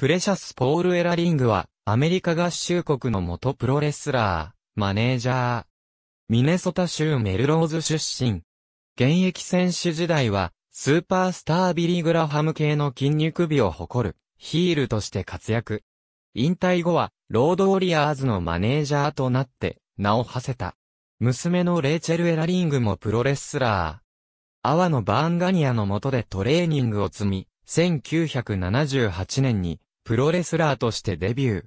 プレシャス・ポール・エラリングは、アメリカ合衆国の元プロレスラー、マネージャー。ミネソタ州メルローズ出身。現役選手時代は、スーパースタービリー・グラハム系の筋肉美を誇る、ヒールとして活躍。引退後は、ロードウォリアーズのマネージャーとなって、名を馳せた。娘のレイチェル・エラリングもプロレスラー。アワのバーンガニアの下でトレーニングを積み、1978年にプロレスラーとしてデビュー。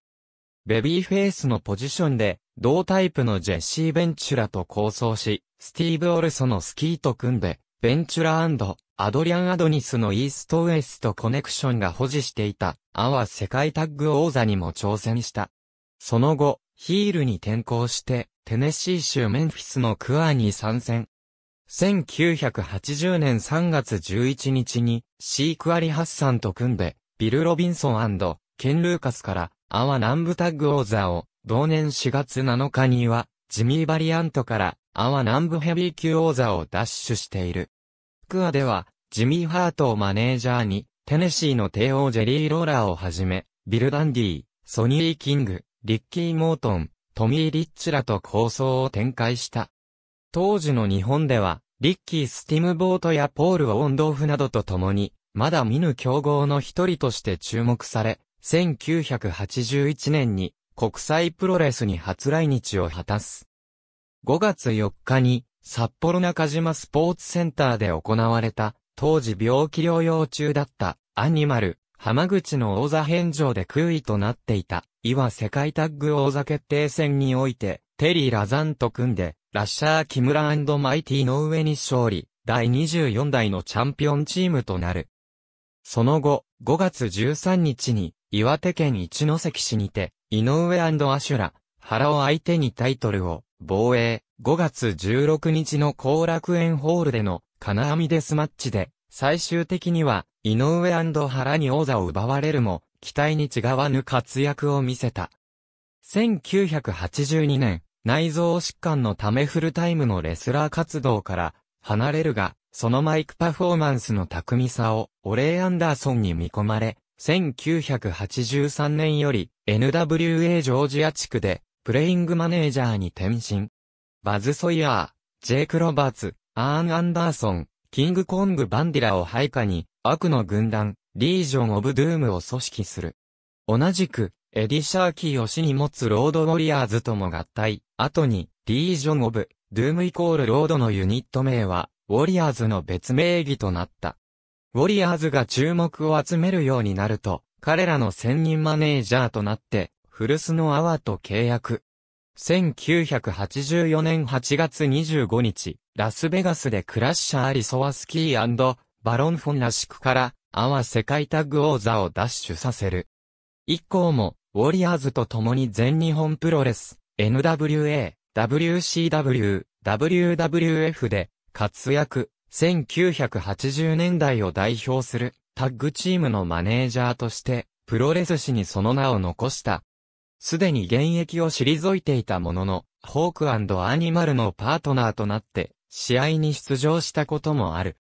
ベビーフェイスのポジションで、同タイプのジェシー・ベンチュラと構想し、スティーブ・オルソのスキーと組んで、ベンチュラアドリアン・アドニスのイースト・ウイスト・コネクションが保持していた、アワ世界タッグ王座にも挑戦した。その後、ヒールに転向して、テネシー州メンフィスのクアーに参戦。1980年3月11日に、シークアリ・ハッサンと組んで、ビル・ロビンソンケン・ルーカスから、アワ南部タッグ王座を、同年4月7日には、ジミー・バリアントから、アワ南部ヘビー級王座を奪取している。クアでは、ジミー・ハートをマネージャーに、テネシーの帝王ジェリー・ローラーをはじめ、ビル・ダンディー、ソニー・キング、リッキー・モートン、トミー・リッチらと構想を展開した。当時の日本では、リッキー・スティムボートやポール・オンドーフなどと共に、まだ見ぬ競合の一人として注目され、1981年に国際プロレスに初来日を果たす。5月4日に札幌中島スポーツセンターで行われた、当時病気療養中だったアニマル、浜口の王座返上で空位となっていた、岩世界タッグ王座決定戦において、テリー・ラザンと組んで、ラッシャー・キムラマイティの上に勝利、第24代のチャンピオンチームとなる。その後、5月13日に、岩手県一関市にて、井上アシュラ、原を相手にタイトルを、防衛、5月16日の後楽園ホールでの、金網デスマッチで、最終的には、井上原に王座を奪われるも、期待に違わぬ活躍を見せた。1982年、内臓疾患のためフルタイムのレスラー活動から離れるが、そのマイクパフォーマンスの巧みさを、オレイ・アンダーソンに見込まれ、1983年より NWA ジョージア地区でプレイングマネージャーに転身。バズ・ソイヤー、ジェイク・ロバーツ、アーン・アンダーソン、キング・コング・バンディラを配下に悪の軍団、リージョン・オブ・ドゥームを組織する。同じく、エディ・シャーキーを死に持つロード・ウォリアーズとも合体。後に、リージョン・オブ・ドゥームイコールロードのユニット名は、ウォリアーズの別名義となった。ウォリアーズが注目を集めるようになると、彼らの専任マネージャーとなって、古巣のアワと契約。1984年8月25日、ラスベガスでクラッシャー・アリソワスキーバロン・フォンラシクから、アワ世界タッグ王座を奪取させる。以降も、ウォリアーズと共に全日本プロレス、NWA、WCW、WWF で、活躍、1980年代を代表するタッグチームのマネージャーとして、プロレス史にその名を残した。すでに現役を退いていたものの、ホークアニマルのパートナーとなって、試合に出場したこともある。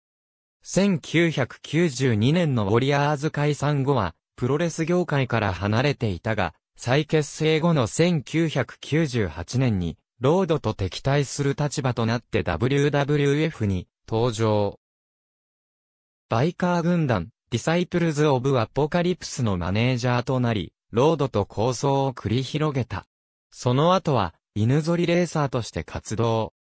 1992年のウォリアーズ解散後は、プロレス業界から離れていたが、再結成後の1998年に、ロードと敵対する立場となって WWF に登場。バイカー軍団、ディサイプルズ・オブ・アポカリプスのマネージャーとなり、ロードと構想を繰り広げた。その後は、犬ぞりレーサーとして活動。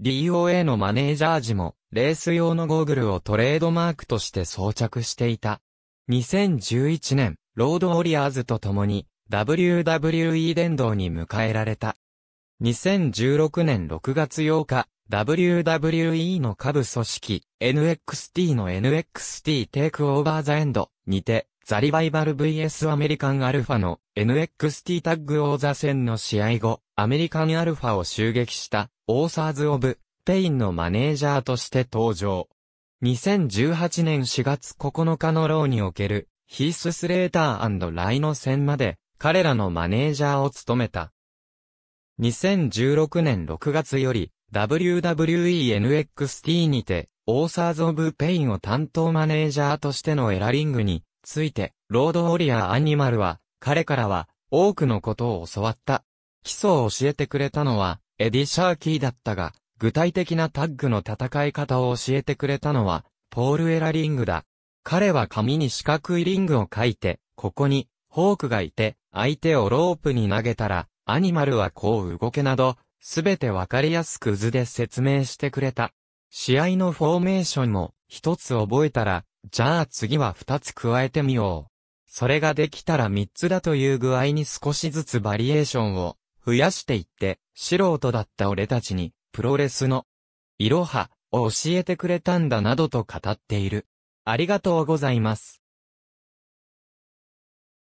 DOA のマネージャー時も、レース用のゴーグルをトレードマークとして装着していた。2011年、ロードオリアーズと共に、WWE 殿堂に迎えられた。2016年6月8日、WWE の下部組織、NXT の NXT テイクオーバーザエンドにて、ザリバイバル VS アメリカンアルファの NXT タッグ王座戦の試合後、アメリカンアルファを襲撃したオーサーズ・オブ・ペインのマネージャーとして登場。2018年4月9日のローにおけるヒース・スレーターライノ戦まで彼らのマネージャーを務めた。2016年6月より WWENXT にてオーサーズ・オブ・ペインを担当マネージャーとしてのエラリングについてロード・オリアアニマルは彼からは多くのことを教わった。基礎を教えてくれたのはエディ・シャーキーだったが具体的なタッグの戦い方を教えてくれたのはポール・エラリングだ。彼は紙に四角いリングを書いて、ここに、ホークがいて、相手をロープに投げたら、アニマルはこう動けなど、すべてわかりやすく図で説明してくれた。試合のフォーメーションも一つ覚えたら、じゃあ次は二つ加えてみよう。それができたら三つだという具合に少しずつバリエーションを増やしていって、素人だった俺たちに、プロレスの、いろはを教えてくれたんだなどと語っている。ありがとうございます。